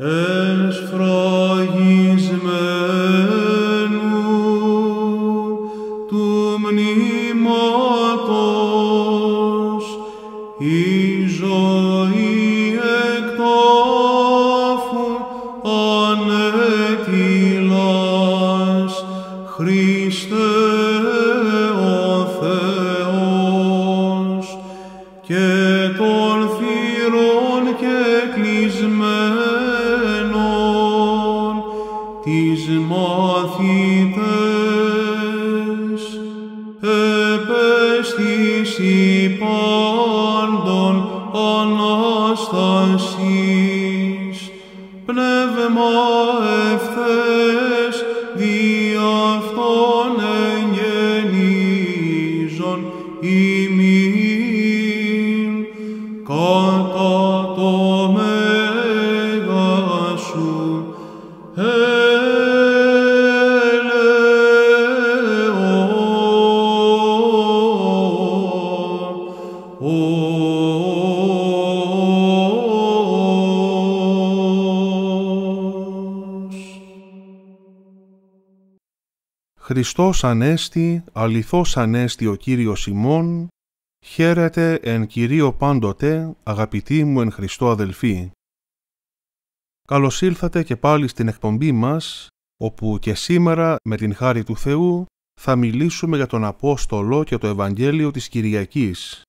Ești from Χριστός Ανέστη, αληθώς Ανέστη ο Κύριος ημών, χαίρετε εν Κυρίω πάντοτε, αγαπητοί μου εν Χριστώ αδελφοί. Καλώς ήλθατε και πάλι στην εκπομπή μας, όπου και σήμερα με την χάρη του Θεού θα μιλήσουμε για τον Απόστολο και το Ευαγγέλιο της Κυριακής.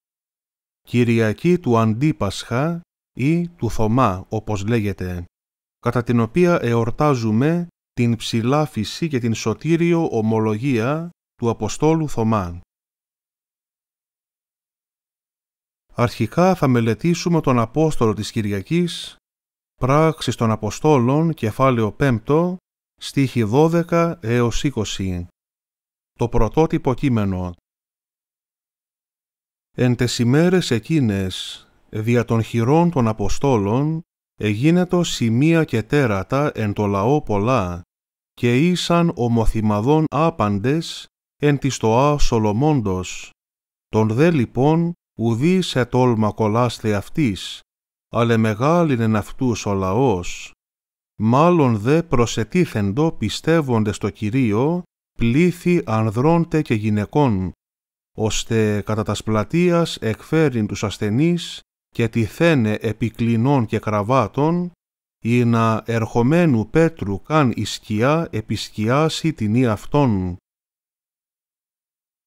Κυριακή του Αντίπασχα ή του Θωμά, όπως λέγεται, κατά την οποία εορτάζουμε την ψηλάφιση και την σωτήριο ομολογία του Αποστόλου Θωμά. Αρχικά θα μελετήσουμε τον Απόστολο της Κυριακής Πράξεις των Αποστόλων, κεφάλαιο 5, στίχη 12 έως 20. Το πρωτότυπο κείμενο. Εν τες ημέρες εκείνες, δια των χειρών των Αποστόλων, εγίνετο σημεία και τέρατα εν το λαό πολλά, και ήσαν ομοθυμαδών άπαντες εν της τοά Σολομώντος. Τον δε λοιπόν ουδή σε τόλμα κολάστε αυτής, αλλά είναι αυτούς ο λαός. Μάλλον δε προσετίθεντο πιστεύονται στο Κυρίο πλήθη ανδρώντε και γυναικών, ώστε κατά τας πλατείας εκφέρειν τους ασθενείς και τυθένε επικλινών και κραβάτων, ή να ερχομένου Πέτρου καν η σκιά επισκιάσει την ή αυτών.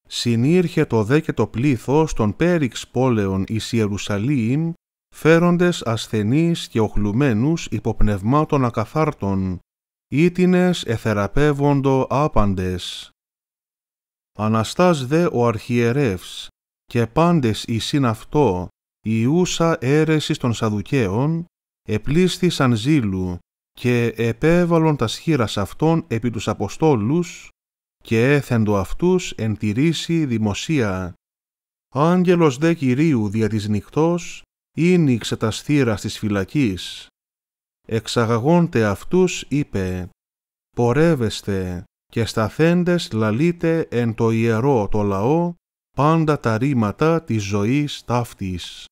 Συνήρχε το δε και το πλήθος των πέριξ πόλεων εις Ιερουσαλήμ φέροντες ασθενείς και οχλουμένους υποπνευμάτων ακαθάρτων, ήτινες εθεραπεύοντο άπαντες. Αναστάς δε ο αρχιερεύς, και πάντες συν αυτό, ούσα αίρεσης των Σαδουκαίων, επλήσθησαν ζήλου και επέβαλον τα σχήρα αυτών επί τους Αποστόλους και έθεντο αυτούς εν τη δημοσία. Άγγελος δε Κυρίου δια της νυχτός είναι τα της φυλακής. Εξαγαγόντε αυτούς είπε «Πορεύεστε και σταθέντες λαλείτε εν το ιερό το λαό πάντα τα ρήματα της ζωής ταύτης».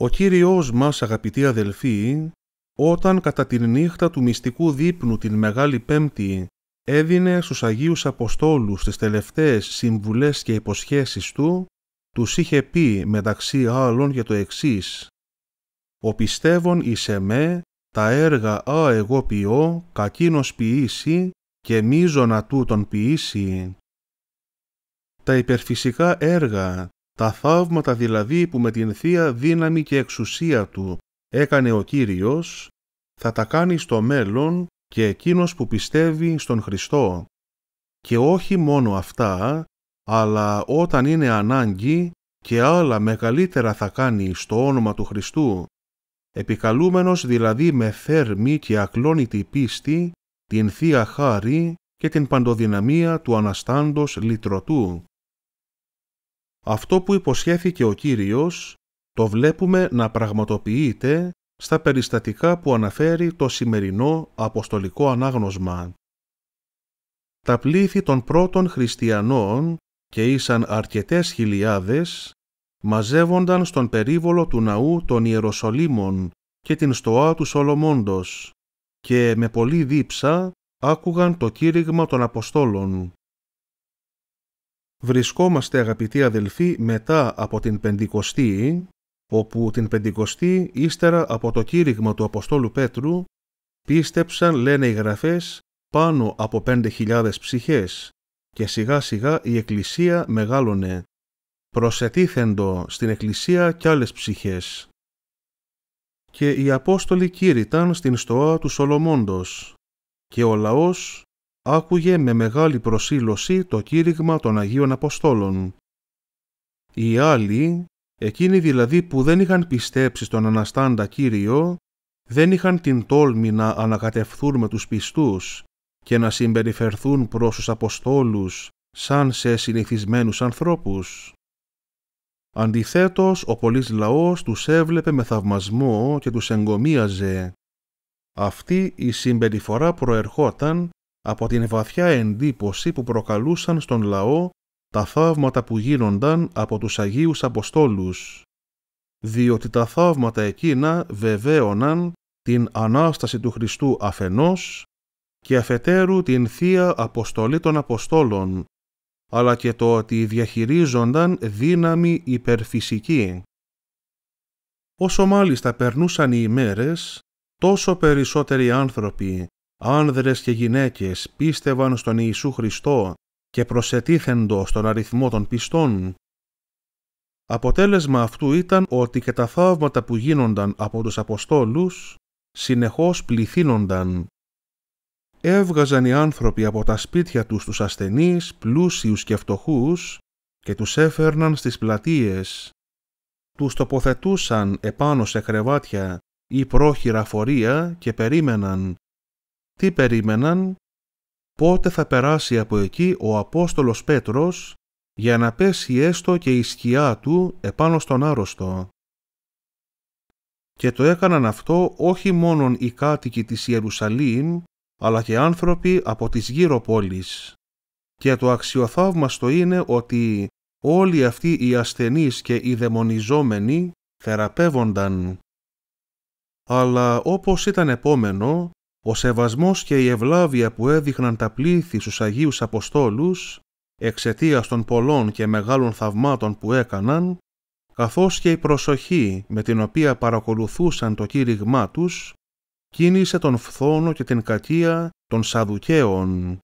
Ο Κύριος μας αγαπητοί αδελφοί, όταν κατά την νύχτα του μυστικού δείπνου την Μεγάλη Πέμπτη έδινε στους Αγίους Αποστόλους τις τελευταίες συμβουλές και υποσχέσεις του, τους είχε πει μεταξύ άλλων για το εξής «Ο πιστεύων εις εμέ, τα έργα α εγώ ποιώ, κακίνος ποιήσει και μίζωνα τούτον ποιήσει». Τα υπερφυσικά έργα, τα θαύματα δηλαδή που με την θεία δύναμη και εξουσία του έκανε ο Κύριος, θα τα κάνει στο μέλλον και εκείνος που πιστεύει στον Χριστό. Και όχι μόνο αυτά, αλλά όταν είναι ανάγκη και άλλα μεγαλύτερα θα κάνει στο όνομα του Χριστού, επικαλούμενος δηλαδή με θέρμη και ακλόνητη πίστη, την Θεία Χάρη και την παντοδυναμία του Αναστάντος Λυτρωτού. Αυτό που υποσχέθηκε ο Κύριος, το βλέπουμε να πραγματοποιείται στα περιστατικά που αναφέρει το σημερινό Αποστολικό Ανάγνωσμα. Τα πλήθη των πρώτων χριστιανών και ήσαν αρκετές χιλιάδες, μαζεύονταν στον περίβολο του ναού των Ιεροσολύμων και την στοά του Σολομόντος και με πολλή δίψα άκουγαν το κήρυγμα των Αποστόλων. Βρισκόμαστε αγαπητοί αδελφοί μετά από την Πεντηκοστή, όπου την Πεντηκοστή ύστερα από το κήρυγμα του Αποστόλου Πέτρου πίστεψαν λένε οι γραφές πάνω από 5.000 ψυχές και σιγά σιγά η Εκκλησία μεγάλωνε. Προσετίθεντο στην Εκκλησία κι άλλες ψυχές. Και οι Απόστολοι κήρυταν στην στοά του Σολομόντος και ο λαός άκουγε με μεγάλη προσήλωση το κήρυγμα των Αγίων Αποστόλων. Οι άλλοι, εκείνοι δηλαδή που δεν είχαν πιστέψει στον Αναστάντα Κύριο, δεν είχαν την τόλμη να ανακατευθούν με τους πιστούς και να συμπεριφερθούν προς τους Αποστόλους σαν σε συνηθισμένους ανθρώπους. Αντιθέτως, ο πολλής λαός τους έβλεπε με θαυμασμό και τους εγκομίαζε. Αυτή η συμπεριφορά προερχόταν από την βαθιά εντύπωση που προκαλούσαν στον λαό τα θαύματα που γίνονταν από τους Αγίους Αποστόλους, διότι τα θαύματα εκείνα βεβαίωναν την Ανάσταση του Χριστού αφενός και αφετέρου την Θεία Αποστολή των Αποστόλων, αλλά και το ότι διαχειρίζονταν δύναμη υπερφυσική. Όσο μάλιστα περνούσαν οι ημέρες, τόσο περισσότεροι άνθρωποι, άνδρες και γυναίκες πίστευαν στον Ιησού Χριστό και προσετίθεντο στον αριθμό των πιστών. Αποτέλεσμα αυτού ήταν ότι και τα θαύματα που γίνονταν από τους Αποστόλους συνεχώς πληθύνονταν έβγαζαν οι άνθρωποι από τα σπίτια τους τους ασθενείς, πλούσιους και φτωχούς και τους έφερναν στις πλατείες. Τους τοποθετούσαν επάνω σε κρεβάτια ή πρόχειρα φορεία και περίμεναν. Τι περίμεναν? Πότε θα περάσει από εκεί ο Απόστολος Πέτρος για να πέσει έστω και η σκιά του επάνω στον άρρωστο. Και το έκαναν αυτό όχι μόνον οι κάτοικοι της Ιερουσαλήμ, αλλά και άνθρωποι από τις γύρω πόλεις. Και το αξιοθαύμαστο είναι ότι όλοι αυτοί οι ασθενείς και οι δαιμονιζόμενοι θεραπεύονταν. Αλλά όπως ήταν επόμενο, ο σεβασμός και η ευλάβεια που έδειχναν τα πλήθη στους Αγίους Αποστόλους, εξαιτίας των πολλών και μεγάλων θαυμάτων που έκαναν, καθώς και η προσοχή με την οποία παρακολουθούσαν το κήρυγμά τους, κίνησε τον φθόνο και την κακία των Σαδουκαίων.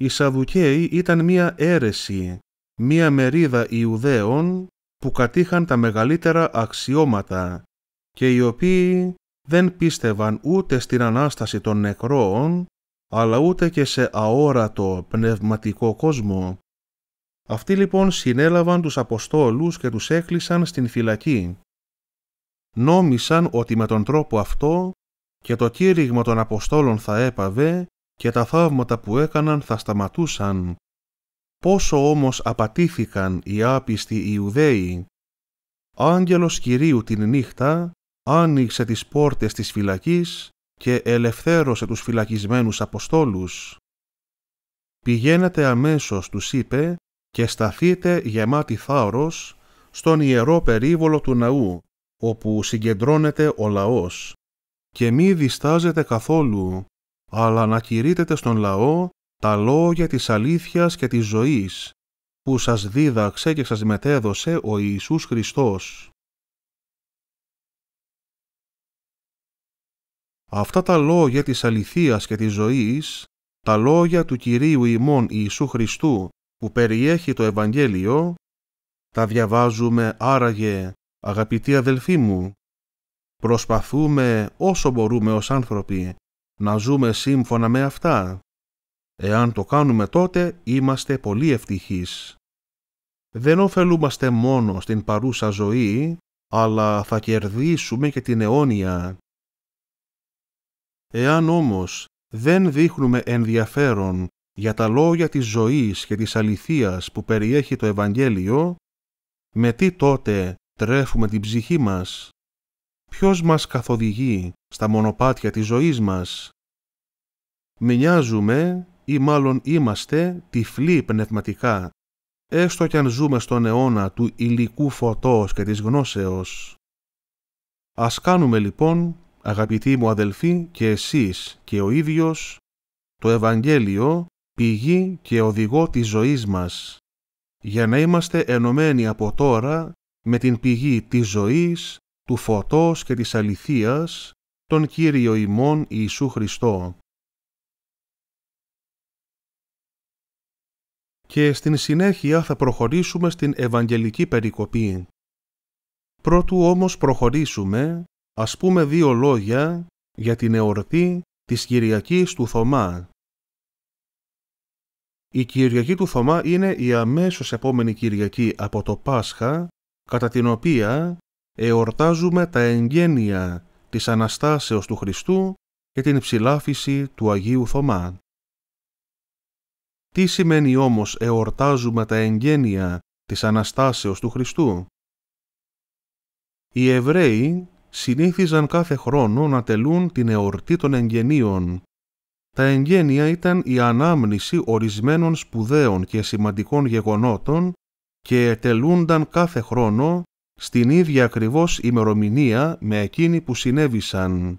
Οι Σαδουκαίοι ήταν μία αίρεση, μία μερίδα Ιουδαίων που κατήχαν τα μεγαλύτερα αξιώματα και οι οποίοι δεν πίστευαν ούτε στην Ανάσταση των νεκρών, αλλά ούτε και σε αόρατο πνευματικό κόσμο. Αυτοί λοιπόν συνέλαβαν τους Αποστόλους και τους έκλεισαν στην φυλακή. Νόμισαν ότι με τον τρόπο αυτό και το κήρυγμα των Αποστόλων θα έπαβε και τα θαύματα που έκαναν θα σταματούσαν. Πόσο όμως απατήθηκαν οι άπιστοι Ιουδαίοι. Άγγελος Κυρίου την νύχτα άνοιξε τις πόρτες της φυλακής και ελευθέρωσε τους φυλακισμένους Αποστόλους. «Πηγαίνετε αμέσως», τους είπε, «και σταθείτε γεμάτη θάρρος στον ιερό περίβολο του ναού, όπου συγκεντρώνεται ο λαός και μη διστάζετε καθόλου, αλλά να κηρύτετε στον λαό τα λόγια της αλήθειας και της ζωής, που σας δίδαξε και σας μετέδωσε ο Ιησούς Χριστός. Αυτά τα λόγια της αληθείας και της ζωής, τα λόγια του Κυρίου ημών Ιησού Χριστού που περιέχει το Ευαγγέλιο, τα διαβάζουμε άραγε, αγαπητοί αδελφοί μου, Προσπαθούμε όσο μπορούμε ως άνθρωποι να ζούμε σύμφωνα με αυτά. Εάν το κάνουμε τότε είμαστε πολύ ευτυχείς. Δεν ωφελούμαστε μόνο στην παρούσα ζωή, αλλά θα κερδίσουμε και την αιώνια. Εάν όμως δεν δείχνουμε ενδιαφέρον για τα λόγια της ζωής και της αληθείας που περιέχει το Ευαγγέλιο, με τι τότε τρέφουμε την ψυχή μας. Ποιος μας καθοδηγεί στα μονοπάτια της ζωής μας. Μοιάζουμε ή μάλλον είμαστε τυφλοί πνευματικά, έστω κι αν ζούμε στον αιώνα του υλικού φωτός και της γνώσεως. Ας κάνουμε λοιπόν, αγαπητοί μου αδελφοί και εσείς και ο ίδιος, το Ευαγγέλιο πηγή και οδηγό της ζωής μας, για να είμαστε ενωμένοι από τώρα με την πηγή της ζωής του φωτός και της αληθείας, τον Κύριο ημών Ιησού Χριστό. Και στην συνέχεια θα προχωρήσουμε στην Ευαγγελική Περικοπή. Πρώτου όμως προχωρήσουμε, ας πούμε δύο λόγια για την εορτή της Κυριακής του Θωμά. Η Κυριακή του Θωμά είναι η αμέσως επόμενη Κυριακή από το Πάσχα, κατά την οποία εορτάζουμε τα εγγένεια της Αναστάσεως του Χριστού και την ψηλάφιση του Αγίου Θωμά. Τι σημαίνει όμως εορτάζουμε τα εγγένεια της Αναστάσεως του Χριστού. Οι Εβραίοι συνήθιζαν κάθε χρόνο να τελούν την εορτή των εγγενείων. Τα εγγένεια ήταν η ανάμνηση ορισμένων σπουδαίων και σημαντικών γεγονότων και τελούνταν κάθε χρόνο στην ίδια ακριβώς ημερομηνία με εκείνη που συνέβησαν.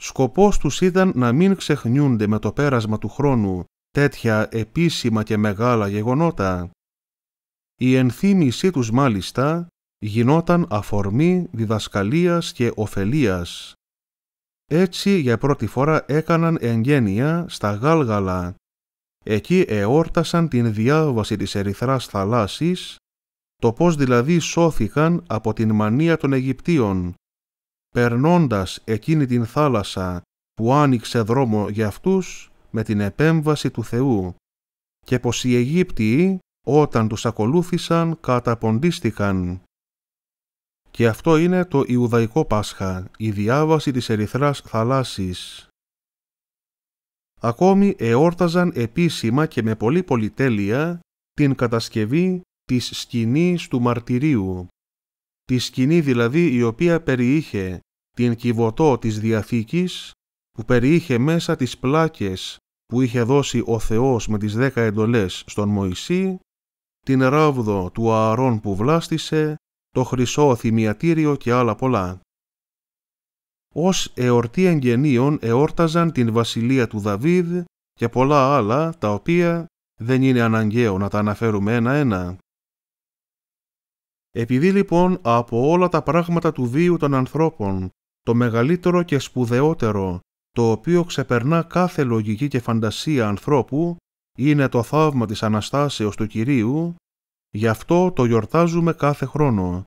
Σκοπός τους ήταν να μην ξεχνιούνται με το πέρασμα του χρόνου τέτοια επίσημα και μεγάλα γεγονότα. Η ενθύμησή τους μάλιστα γινόταν αφορμή διδασκαλίας και ωφελίας. Έτσι για πρώτη φορά έκαναν εγγένεια στα Γάλγαλα. Εκεί εόρτασαν την διάβαση της ερυθράς θαλάσσης το πώς δηλαδή σώθηκαν από την μανία των Αιγυπτίων, περνώντας εκείνη την θάλασσα που άνοιξε δρόμο για αυτούς με την επέμβαση του Θεού, και πως οι Αιγύπτιοι όταν τους ακολούθησαν καταποντίστηκαν. Και αυτό είναι το Ιουδαϊκό Πάσχα, η διάβαση της ερυθράς θαλάσσης. Ακόμη εόρταζαν επίσημα και με πολύ πολυτέλεια την κατασκευή της σκηνής του μαρτυρίου, τη σκηνή δηλαδή η οποία περιείχε την κυβωτό της Διαθήκης, που περιείχε μέσα τις πλάκες που είχε δώσει ο Θεός με τις δέκα εντολές στον Μωυσή, την ράβδο του Ααρών που βλάστησε, το χρυσό θυμιατήριο και άλλα πολλά. Ως εορτή εγγενείων εόρταζαν την βασιλεία του Δαβίδ και πολλά άλλα τα οποία δεν είναι αναγκαίο να τα αναφέρουμε ένα-ένα. Επειδή λοιπόν από όλα τα πράγματα του βίου των ανθρώπων, το μεγαλύτερο και σπουδαιότερο, το οποίο ξεπερνά κάθε λογική και φαντασία ανθρώπου, είναι το θαύμα της Αναστάσεως του Κυρίου, γι' αυτό το γιορτάζουμε κάθε χρόνο.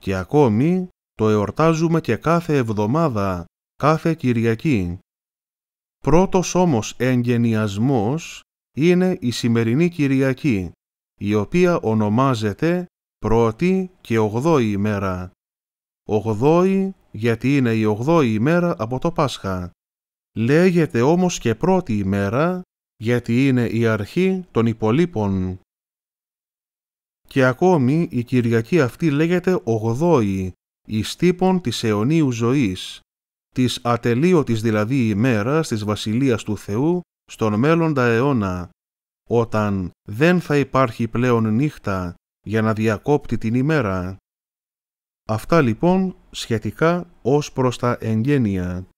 Και ακόμη το εορτάζουμε και κάθε εβδομάδα, κάθε Κυριακή. Πρώτος όμως εγγενιασμός είναι η σημερινή Κυριακή, η οποία ονομάζεται πρώτη και ογδόη ημέρα. Ογδόη γιατί είναι η ογδόη ημέρα από το Πάσχα. Λέγεται όμως και πρώτη ημέρα γιατί είναι η αρχή των υπολείπων. Και ακόμη η Κυριακή αυτή λέγεται ογδόη, η στύπων της αιωνίου ζωής, της ατελείωτης δηλαδή ημέρας της Βασιλείας του Θεού στον μέλλοντα αιώνα, όταν δεν θα υπάρχει πλέον νύχτα για να διακόπτει την ημέρα. Αυτά λοιπόν σχετικά ως προς τα εγγένεια.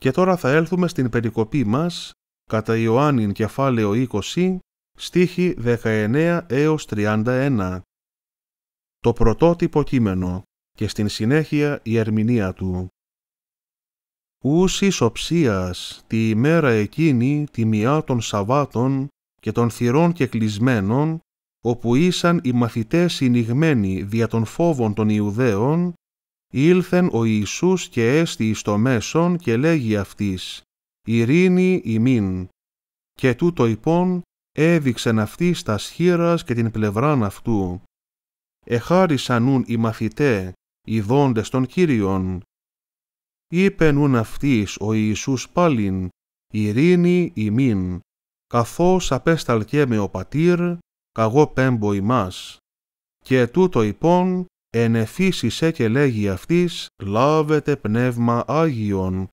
Και τώρα θα έλθουμε στην περικοπή μας, κατά Ιωάννην κεφάλαιο 20, στίχη 19 έως 31. Το πρωτότυπο κείμενο και στην συνέχεια η ερμηνεία του. Ούς οψίας τη ημέρα εκείνη τη μιά των Σαββάτων και των θυρών και κλεισμένων, όπου ήσαν οι μαθητές συνηγμένοι δια των φόβων των Ιουδαίων, ήλθεν ο Ιησούς και έστη εις μέσον και λέγει αυτής «Ειρήνη ημίν». Και τούτο υπόν έδειξεν αυτής τα σχήρας και την πλευράν αυτού. Εχάρισαν ούν οι μαθητέ, οι δόντες των Κύριων. Είπεν ούν αυτής ο Ιησούς πάλιν «Ειρήνη ημίν» καθώς απέσταλκε με ο πατήρ, καγό πέμπο ημάς. Και τούτο υπόν, σε και λέγει αυτής, λάβετε πνεύμα Άγιον.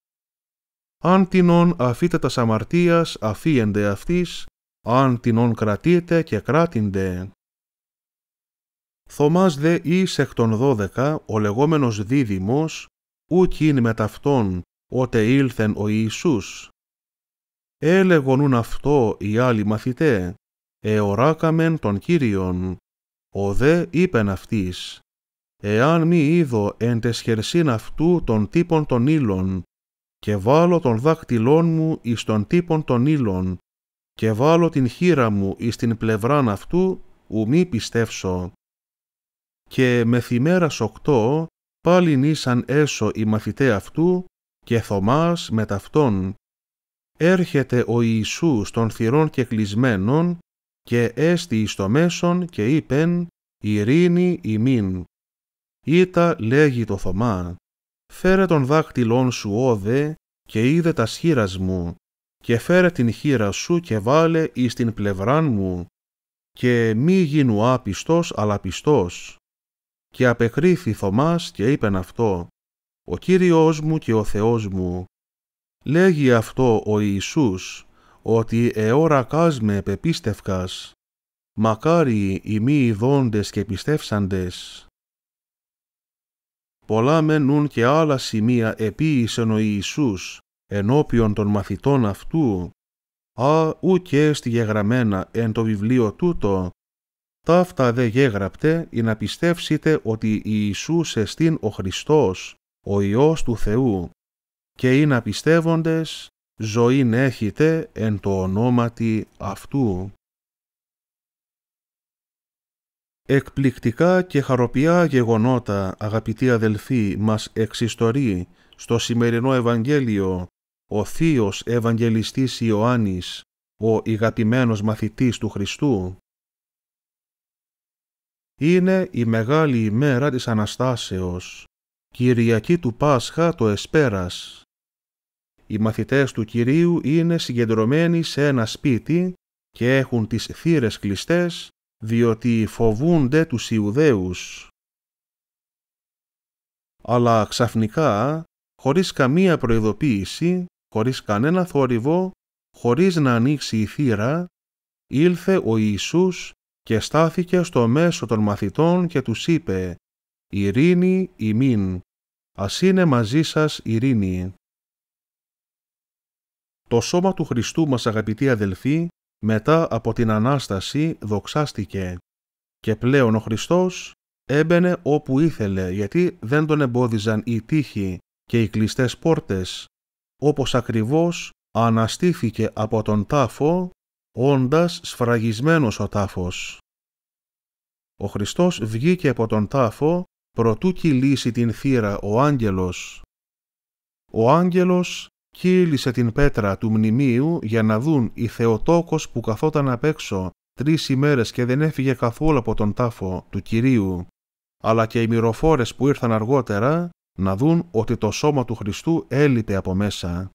Αν τινόν αφήτε τα αμαρτίας αφίεντε αυτής, αν ον κρατείτε και κράτηντε. Θωμάς δε εις εκ των δώδεκα, ο λεγόμενος δίδυμος, ούκ είναι με ταυτόν, ότε ήλθεν ο Ιησούς, ουν αυτό οι άλλοι μαθητέ, εωράκαμεν τον Κύριον. Ο δε είπεν αυτής, εάν μη είδω εν τεσχερσίν αυτού των τύπων των ύλων, και βάλω τον δάκτυλών μου εις των τύπων των ύλων, και βάλω την χείρα μου εις την πλευράν αυτού, ου μη πιστεύσω. Και μεθυμέρας οκτώ, πάλιν ήσαν έσω οι μαθητέ αυτού, και Θωμάς με ταυτόν, έρχεται ο Ιησούς των θυρών και κλεισμένων και έστει εις το μέσον και είπεν «Ειρήνη ημίν». Ήτα λέγει το Θωμά «Φέρε τον δάκτυλόν σου όδε και είδε τα σχήρας μου και φέρε την χείρα σου και βάλε εις την πλευράν μου και μη γίνου άπιστος αλλά πιστός». Και απεκρίθη Θωμάς και είπεν αυτό «Ο Κύριος μου και ο Θεός μου». Λέγει αυτό ο Ιησούς, ότι εώρα κάσμε πεπίστευκας, μακάρι οι μη ειδώντες και πιστεύσαντες. Πολλά μενούν και άλλα σημεία επίησεν ο Ιησούς ενώπιον των μαθητών αυτού, α ου και γεγραμμένα εν το βιβλίο τούτο, ταύτα δε γέγραπτε ή να πιστεύσετε ότι Ιησούς εστίν ο Χριστός, ο Υιός του Θεού, και είναι απιστεύοντες, ζωήν έχετε εν το ονόματι αυτού. Εκπληκτικά και χαροπιά γεγονότα, αγαπητοί αδελφοί, μας εξιστορεί στο σημερινό Ευαγγέλιο ο Θείος Ευαγγελιστής Ιωάννης, ο ηγατημένος μαθητής του Χριστού. Είναι η μεγάλη ημέρα της Αναστάσεως, Κυριακή του Πάσχα το Εσπέρας. Οι μαθητές του Κυρίου είναι συγκεντρωμένοι σε ένα σπίτι και έχουν τις θύρες κλειστές, διότι φοβούνται τους Ιουδαίους. Αλλά ξαφνικά, χωρίς καμία προειδοποίηση, χωρίς κανένα θόρυβο, χωρίς να ανοίξει η θύρα, ήλθε ο Ιησούς και στάθηκε στο μέσο των μαθητών και τους είπε «Ειρήνη ημίν, ας είναι μαζί σας ειρήνη». Το σώμα του Χριστού μας αγαπητοί αδελφοί, μετά από την Ανάσταση δοξάστηκε και πλέον ο Χριστός έμπαινε όπου ήθελε γιατί δεν τον εμπόδιζαν οι τείχοι και οι κλειστές πόρτες, όπως ακριβώς αναστήθηκε από τον τάφο, όντας σφραγισμένος ο τάφος. Ο Χριστός βγήκε από τον τάφο προτού κυλήσει την θύρα ο άγγελος. Ο άγγελος κύλησε την πέτρα του μνημείου για να δουν οι Θεοτόκος που καθόταν απ' έξω τρεις ημέρες και δεν έφυγε καθόλου από τον τάφο του Κυρίου, αλλά και οι μυροφόρες που ήρθαν αργότερα να δουν ότι το σώμα του Χριστού έλειπε από μέσα.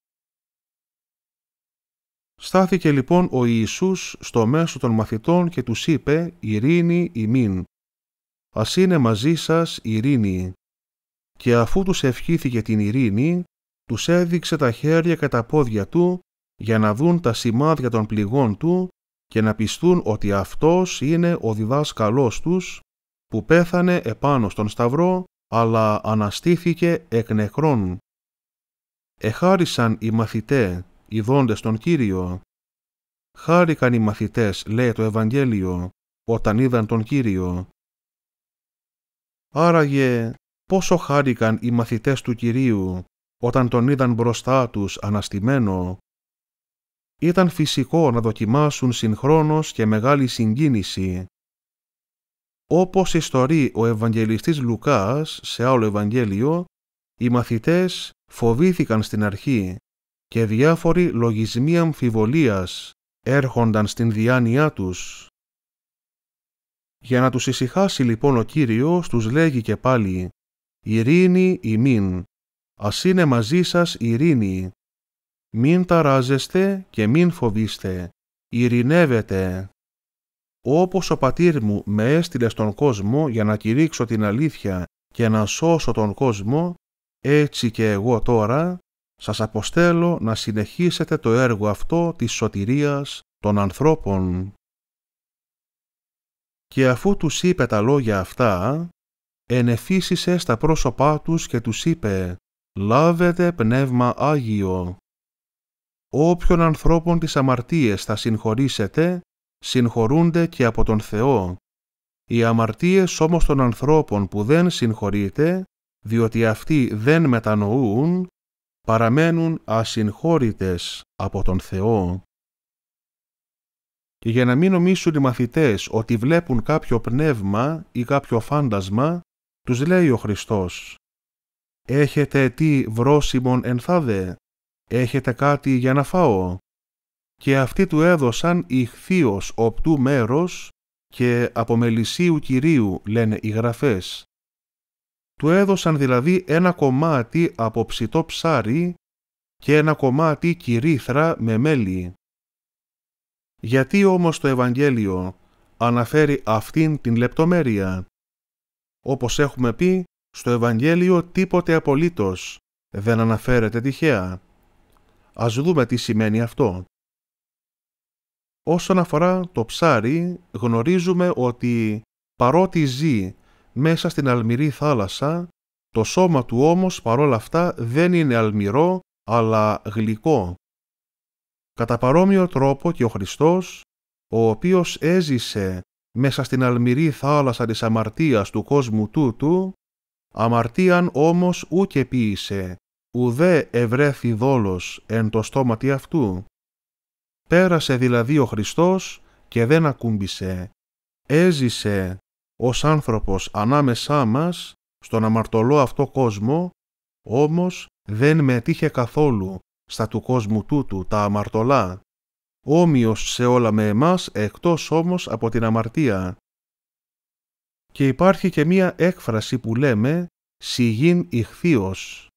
Στάθηκε λοιπόν ο Ιησούς στο μέσο των μαθητών και τους είπε «Ειρήνη ημίν». «Ας είναι μαζί σας ειρήνη». Και αφού τους ευχήθηκε την ειρήνη, τους έδειξε τα χέρια και τα πόδια του για να δουν τα σημάδια των πληγών του και να πιστούν ότι αυτός είναι ο διδάσκαλός τους που πέθανε επάνω στον σταυρό αλλά αναστήθηκε εκ νεκρών. Εχάρισαν οι μαθητέ, οι δόντες τον Κύριο. Χάρηκαν οι μαθητές, λέει το Ευαγγέλιο, όταν είδαν τον Κύριο. Άραγε πόσο χάρηκαν οι μαθητές του Κυρίου όταν τον είδαν μπροστά τους αναστημένο. Ήταν φυσικό να δοκιμάσουν συγχρόνως και μεγάλη συγκίνηση. Όπως ιστορεί ο Ευαγγελιστής Λουκάς σε άλλο Ευαγγέλιο, οι μαθητές φοβήθηκαν στην αρχή και διάφοροι λογισμοί αμφιβολίας έρχονταν στην διάνοιά τους. Για να τους ησυχάσει λοιπόν ο Κύριος τους λέγει και πάλι «Ειρήνη ημίν» ας είναι μαζί σας ειρήνη. Μην ταράζεστε και μην φοβήστε, ειρηνεύετε. Όπως ο πατήρ μου με έστειλε στον κόσμο για να κηρύξω την αλήθεια και να σώσω τον κόσμο, έτσι και εγώ τώρα σας αποστέλω να συνεχίσετε το έργο αυτό της σωτηρίας των ανθρώπων. Και αφού τους είπε τα λόγια αυτά, ενεφύσισε στα πρόσωπά τους και τους είπε λάβετε πνεύμα Άγιο. Όποιον ανθρώπων τις αμαρτίες θα συγχωρήσετε, συγχωρούνται και από τον Θεό. Οι αμαρτίες όμως των ανθρώπων που δεν συγχωρείτε, διότι αυτοί δεν μετανοούν, παραμένουν ασυγχώρητες από τον Θεό. Και για να μην νομίσουν οι μαθητές ότι βλέπουν κάποιο πνεύμα ή κάποιο φάντασμα, τους λέει ο Χριστός Έχετε τι βρόσιμον ενθάδε, έχετε κάτι για να φάω. Και αυτοί του έδωσαν ηχθείος οπτού μέρος και από μελισίου κυρίου, λένε οι γραφές. Του έδωσαν δηλαδή ένα κομμάτι από ψητό ψάρι και ένα κομμάτι κυρίθρα με μέλι. Γιατί όμως το Ευαγγέλιο αναφέρει αυτήν την λεπτομέρεια. Όπως έχουμε πει, στο Ευαγγέλιο τίποτε απολύτως δεν αναφέρεται τυχαία. Ας δούμε τι σημαίνει αυτό. Όσον αφορά το ψάρι, γνωρίζουμε ότι παρότι ζει μέσα στην αλμυρή θάλασσα, το σώμα του όμως παρόλα αυτά δεν είναι αλμυρό, αλλά γλυκό. Κατά παρόμοιο τρόπο και ο Χριστός, ο οποίος έζησε μέσα στην αλμυρή θάλασσα της αμαρτίας του κόσμου τούτου, Αμαρτίαν όμως ούτε ποιήσε, ουδέ ευρέθη δόλος εν το στόματι αυτού. Πέρασε δηλαδή ο Χριστός και δεν ακούμπησε. Έζησε ως άνθρωπος ανάμεσά μας στον αμαρτωλό αυτό κόσμο, όμως δεν μετήχε καθόλου στα του κόσμου τούτου τα αμαρτωλά, όμοιος σε όλα με εμάς εκτός όμως από την αμαρτία, και υπάρχει και μία έκφραση που λέμε «σιγήν ηχθείος».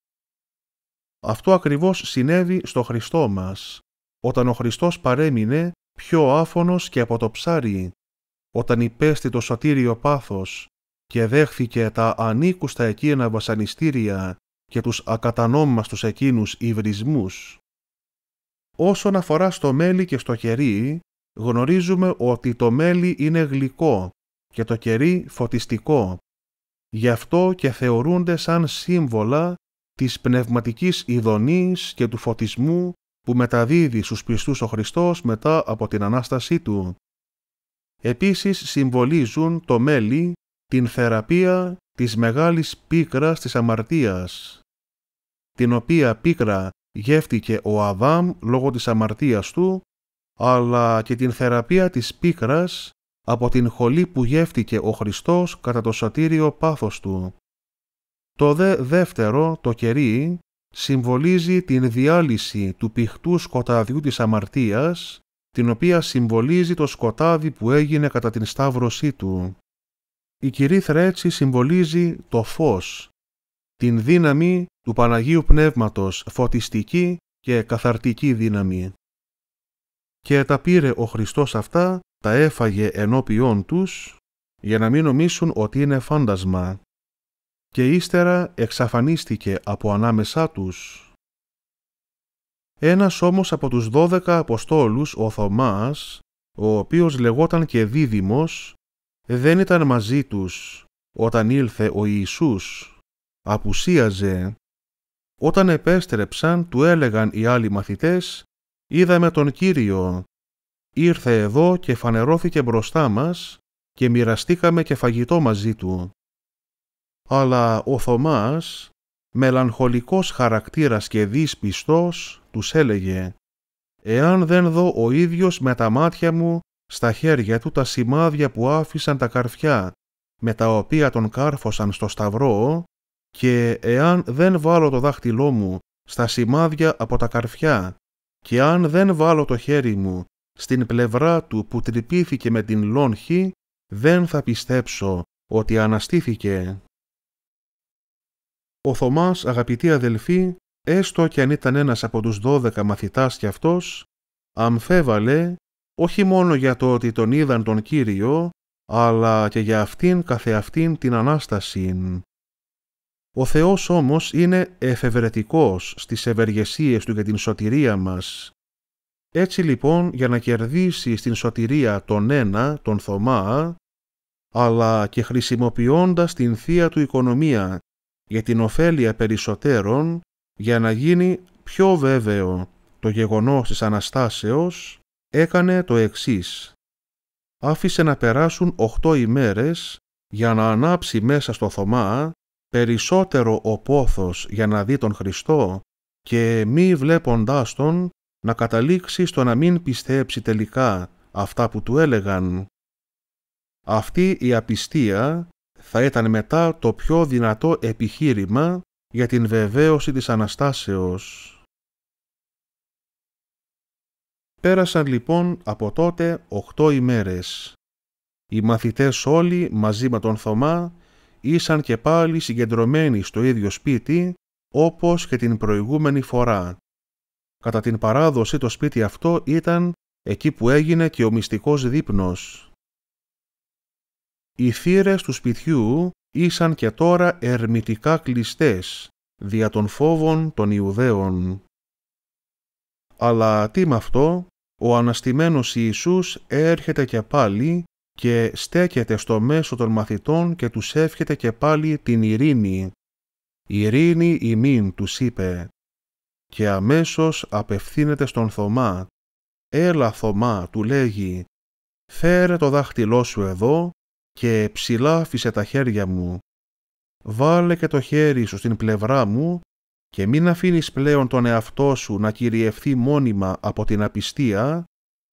Αυτό ακριβώς συνέβη στο Χριστό μας, όταν ο Χριστός παρέμεινε πιο άφωνος και από το ψάρι, όταν υπέστη το σωτήριο πάθος και δέχθηκε τα ανήκουστα εκείνα βασανιστήρια και τους ακατανόμαστους εκείνους υβρισμούς. Όσον αφορά στο μέλι και στο κερί, γνωρίζουμε ότι το μέλι είναι γλυκό και το κερί φωτιστικό. Γι' αυτό και θεωρούνται σαν σύμβολα της πνευματικής ειδονής και του φωτισμού που μεταδίδει στους πιστούς ο Χριστός μετά από την Ανάστασή Του. Επίσης συμβολίζουν το μέλι, την θεραπεία της μεγάλης πίκρας της αμαρτίας, την οποία πίκρα γεύτηκε ο Αδάμ λόγω της αμαρτίας του, αλλά και την θεραπεία της πίκρας από την χολή που γεύτηκε ο Χριστός κατά το σωτήριο πάθος του. Το δε δεύτερο, το κερί, συμβολίζει την διάλυση του πηχτού σκοταδιού της αμαρτίας, την οποία συμβολίζει το σκοτάδι που έγινε κατά την σταύρωσή του. Η κυρή έτσι συμβολίζει το φως, την δύναμη του Παναγίου Πνεύματος, φωτιστική και καθαρτική δύναμη. Και τα πήρε ο Χριστός αυτά τα έφαγε ενώπιόν τους για να μην νομίσουν ότι είναι φάντασμα και ύστερα εξαφανίστηκε από ανάμεσά τους. Ένας όμως από τους δώδεκα Αποστόλους, ο Θωμάς, ο οποίος λεγόταν και Δίδυμος, δεν ήταν μαζί τους όταν ήλθε ο Ιησούς. Απουσίαζε. Όταν επέστρεψαν, του έλεγαν οι άλλοι μαθητές, «Είδαμε τον Κύριο». Ήρθε εδώ και φανερώθηκε μπροστά μας και μοιραστήκαμε και φαγητό μαζί του. Αλλά ο Θωμάς, μελαγχολικός χαρακτήρας και δύσπιστός, τους έλεγε «Εάν δεν δω ο ίδιος με τα μάτια μου στα χέρια του τα σημάδια που άφησαν τα καρφιά, με τα οποία τον κάρφωσαν στο σταυρό, και εάν δεν βάλω το δάχτυλό μου στα σημάδια από τα καρφιά, και αν δεν βάλω το χέρι μου στην πλευρά του που τρυπήθηκε με την λόγχη, δεν θα πιστέψω ότι αναστήθηκε. Ο Θωμάς, αγαπητοί αδελφοί, έστω κι αν ήταν ένας από τους δώδεκα μαθητάς κι αυτός, αμφέβαλε όχι μόνο για το ότι τον είδαν τον Κύριο, αλλά και για αυτήν καθεαυτήν την Ανάσταση. Ο Θεός όμως είναι εφευρετικός στις ευεργεσίες Του για την σωτηρία μας έτσι λοιπόν για να κερδίσει στην σωτηρία τον ένα, τον Θωμά, αλλά και χρησιμοποιώντας την θεία του οικονομία για την ωφέλεια περισσότερων, για να γίνει πιο βέβαιο το γεγονός της Αναστάσεως, έκανε το εξής. Άφησε να περάσουν οχτώ ημέρες για να ανάψει μέσα στο Θωμά περισσότερο ο πόθος για να δει τον Χριστό και μη βλέποντάς τον να καταλήξει στο να μην πιστέψει τελικά αυτά που του έλεγαν. Αυτή η απιστία θα ήταν μετά το πιο δυνατό επιχείρημα για την βεβαίωση της Αναστάσεως. Πέρασαν λοιπόν από τότε οκτώ ημέρες. Οι μαθητές όλοι μαζί με τον Θωμά ήσαν και πάλι συγκεντρωμένοι στο ίδιο σπίτι όπως και την προηγούμενη φορά. Κατά την παράδοση το σπίτι αυτό ήταν εκεί που έγινε και ο μυστικός δείπνος. Οι θύρες του σπιτιού ήσαν και τώρα ερμητικά κλειστές, δια των φόβων των Ιουδαίων. Αλλά τι με αυτό, ο αναστημένος Ιησούς έρχεται και πάλι και στέκεται στο μέσο των μαθητών και τους εύχεται και πάλι την ειρήνη. «Ειρήνη ημίν» τους είπε και αμέσως απευθύνεται στον Θωμά. «Έλα, Θωμά», του λέγει, «φέρε το δάχτυλό σου εδώ και ψηλά φύσε τα χέρια μου. Βάλε και το χέρι σου στην πλευρά μου και μην αφήνεις πλέον τον εαυτό σου να κυριευθεί μόνιμα από την απιστία,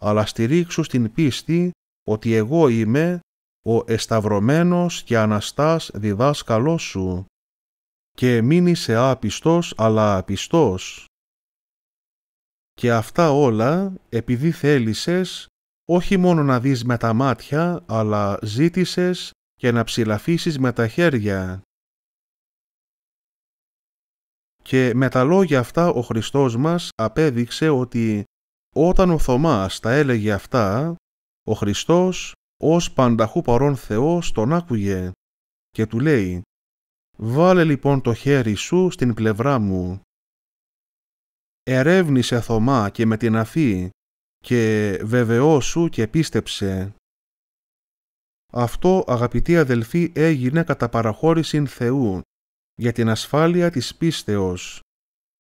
αλλά στηρίξου στην πίστη ότι εγώ είμαι ο εσταυρωμένος και Αναστάς διδάσκαλός σου. Και μην είσαι άπιστος, αλλά απιστός. Και αυτά όλα επειδή θέλησες όχι μόνο να δεις με τα μάτια, αλλά ζήτησες και να ψηλαφίσεις με τα χέρια. Και με τα λόγια αυτά ο Χριστός μας απέδειξε ότι όταν ο Θωμάς τα έλεγε αυτά, ο Χριστός ως πανταχού παρόν Θεός τον άκουγε και του λέει «Βάλε λοιπόν το χέρι σου στην πλευρά μου» ερεύνησε Θωμά και με την αφή και βεβαιώσου και πίστεψε. Αυτό, αγαπητοί αδελφοί, έγινε κατά παραχώρηση Θεού για την ασφάλεια της πίστεως,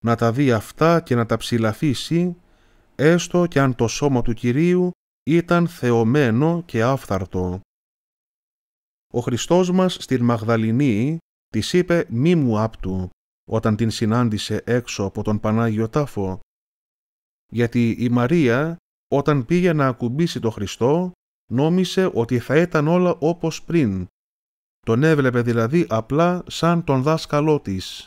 να τα δει αυτά και να τα ψηλαφίσει, έστω και αν το σώμα του Κυρίου ήταν θεωμένο και άφθαρτο. Ο Χριστός μας στην Μαγδαληνή της είπε «Μη μου άπτου», όταν την συνάντησε έξω από τον Πανάγιο Τάφο. Γιατί η Μαρία, όταν πήγε να ακουμπήσει το Χριστό, νόμισε ότι θα ήταν όλα όπως πριν. Τον έβλεπε δηλαδή απλά σαν τον δάσκαλό της.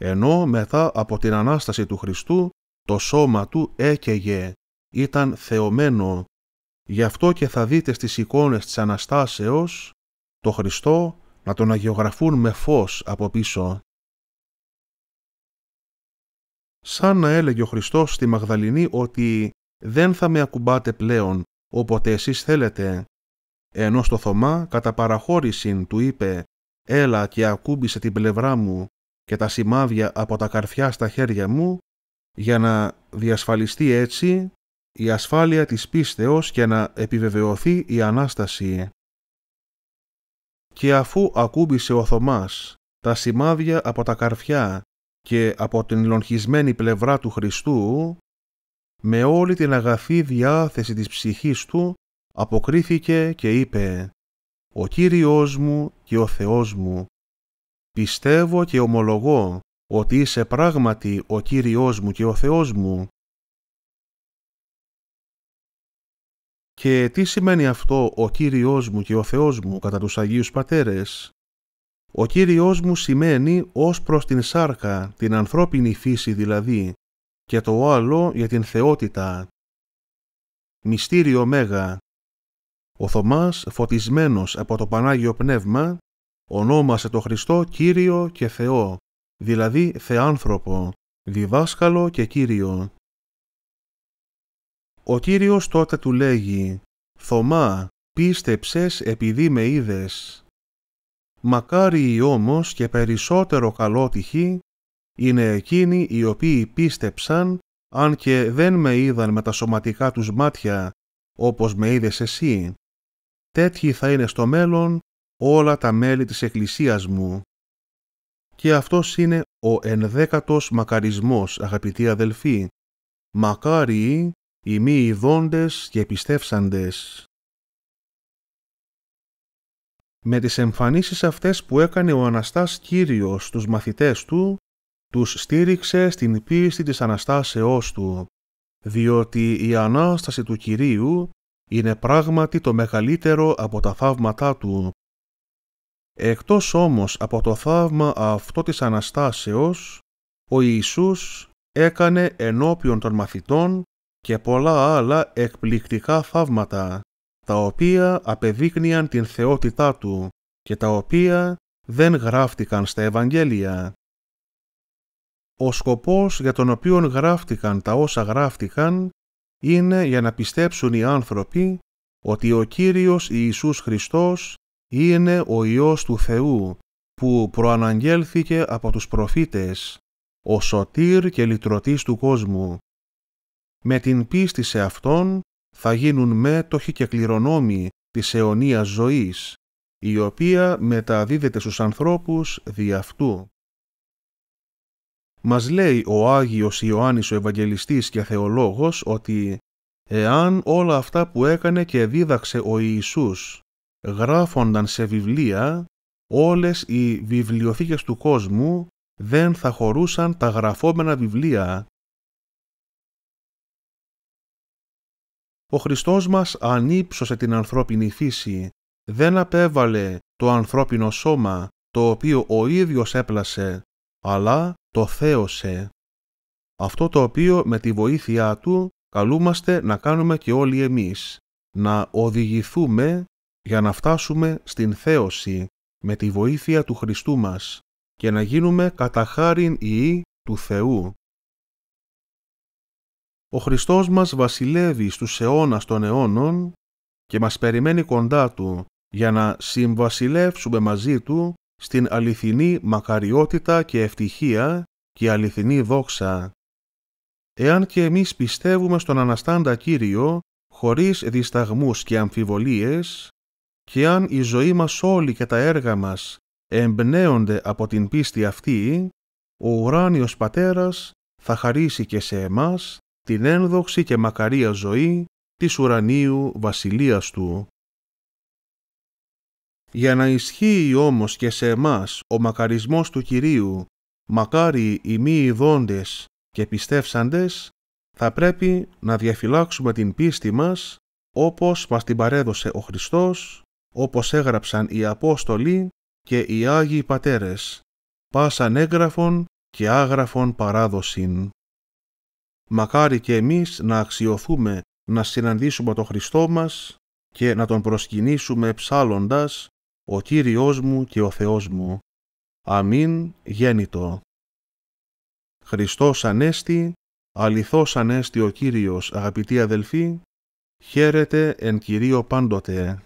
Ενώ μετά από την Ανάσταση του Χριστού, το σώμα του έκαιγε, ήταν θεωμένο. Γι' αυτό και θα δείτε στις εικόνες της Αναστάσεως, το Χριστό να τον αγιογραφούν με φως από πίσω σαν να έλεγε ο Χριστός στη Μαγδαληνή ότι «Δεν θα με ακουμπάτε πλέον, όποτε εσείς θέλετε». Ενώ στο Θωμά κατά παραχώρηση του είπε «Έλα και ακούμπησε την πλευρά μου και τα σημάδια από τα καρφιά στα χέρια μου» για να διασφαλιστεί έτσι η ασφάλεια της πίστεως και να επιβεβαιωθεί η Ανάσταση. Και αφού ακούμπησε ο Θωμάς τα σημάδια από τα καρφιά και από την λονχισμένη πλευρά του Χριστού, με όλη την αγαθή διάθεση της ψυχής του, αποκρίθηκε και είπε «Ο Κύριος μου και ο Θεός μου, πιστεύω και ομολογώ ότι είσαι πράγματι ο Κύριος μου και ο Θεός μου». Και τι σημαίνει αυτό «ο Κύριος μου και ο Θεός μου» κατά τους Αγίους Πατέρες. Ο Κύριος μου σημαίνει ως προς την σάρκα, την ανθρώπινη φύση δηλαδή, και το άλλο για την θεότητα. Μυστήριο Μέγα Ο Θωμάς, φωτισμένος από το Πανάγιο Πνεύμα, ονόμασε το Χριστό Κύριο και Θεό, δηλαδή Θεάνθρωπο, διδάσκαλο και Κύριο. Ο Κύριος τότε του λέγει «Θωμά, πίστεψες επειδή με είδες». Μακάριοι όμως και περισσότερο καλότυχοι είναι εκείνοι οι οποίοι πίστεψαν αν και δεν με είδαν με τα σωματικά τους μάτια όπως με είδες εσύ. Τέτοιοι θα είναι στο μέλλον όλα τα μέλη της Εκκλησίας μου. Και αυτός είναι ο ενδέκατος μακαρισμός, αγαπητοί αδελφοί. Μακάριοι οι μη ειδώντες και πιστεύσαντες. Με τις εμφανίσεις αυτές που έκανε ο Αναστάς Κύριος στους μαθητές του, τους στήριξε στην πίστη της Αναστάσεώς του, διότι η Ανάσταση του Κυρίου είναι πράγματι το μεγαλύτερο από τα θαύματά του. Εκτός όμως από το θαύμα αυτό της Αναστάσεως, ο Ιησούς έκανε ενώπιον των μαθητών και πολλά άλλα εκπληκτικά θαύματα τα οποία απεδείκνυαν την θεότητά του και τα οποία δεν γράφτηκαν στα Ευαγγέλια. Ο σκοπός για τον οποίο γράφτηκαν τα όσα γράφτηκαν είναι για να πιστέψουν οι άνθρωποι ότι ο Κύριος Ιησούς Χριστός είναι ο Υιός του Θεού που προαναγγέλθηκε από τους προφήτες, ο σωτήρ και λυτρωτής του κόσμου. Με την πίστη σε Αυτόν θα γίνουν μέτοχοι και κληρονόμοι της αιωνίας ζωής, η οποία μεταδίδεται στους ανθρώπους δι' αυτού. Μας λέει ο Άγιος Ιωάννης ο Ευαγγελιστής και Θεολόγος ότι «Εάν όλα αυτά που έκανε και δίδαξε ο Ιησούς γράφονταν σε βιβλία, όλες οι βιβλιοθήκες του κόσμου δεν θα χωρούσαν τα γραφόμενα βιβλία ο Χριστός μας ανύψωσε την ανθρώπινη φύση, δεν απέβαλε το ανθρώπινο σώμα, το οποίο ο ίδιος έπλασε, αλλά το θέωσε. Αυτό το οποίο με τη βοήθειά του καλούμαστε να κάνουμε και όλοι εμείς, να οδηγηθούμε για να φτάσουμε στην θέωση με τη βοήθεια του Χριστού μας και να γίνουμε κατά χάριν ιοί του Θεού ο Χριστός μας βασιλεύει στους αιώνας των αιώνων και μας περιμένει κοντά Του για να συμβασιλεύσουμε μαζί Του στην αληθινή μακαριότητα και ευτυχία και αληθινή δόξα. Εάν και εμείς πιστεύουμε στον Αναστάντα Κύριο χωρίς δισταγμούς και αμφιβολίες και αν η ζωή μας όλη και τα έργα μας εμπνέονται από την πίστη αυτή, ο ουράνιος Πατέρας θα χαρίσει και σε εμάς την ένδοξη και μακαρία ζωή της ουρανίου βασιλείας του. Για να ισχύει όμως και σε εμάς ο μακαρισμός του Κυρίου, μακάρι οι μη ειδώντες και πιστεύσαντες, θα πρέπει να διαφυλάξουμε την πίστη μας όπως μας την παρέδωσε ο Χριστός, όπως έγραψαν οι Απόστολοι και οι Άγιοι Πατέρες, πάσαν έγγραφον και άγραφων παράδοσιν μακάρι και εμείς να αξιωθούμε να συναντήσουμε τον Χριστό μας και να τον προσκυνήσουμε ψάλλοντας «Ο Κύριος μου και ο Θεός μου». Αμήν γέννητο. Χριστός Ανέστη, αληθώς Ανέστη ο Κύριος, αγαπητοί αδελφοί, χαίρετε εν Κυρίω πάντοτε.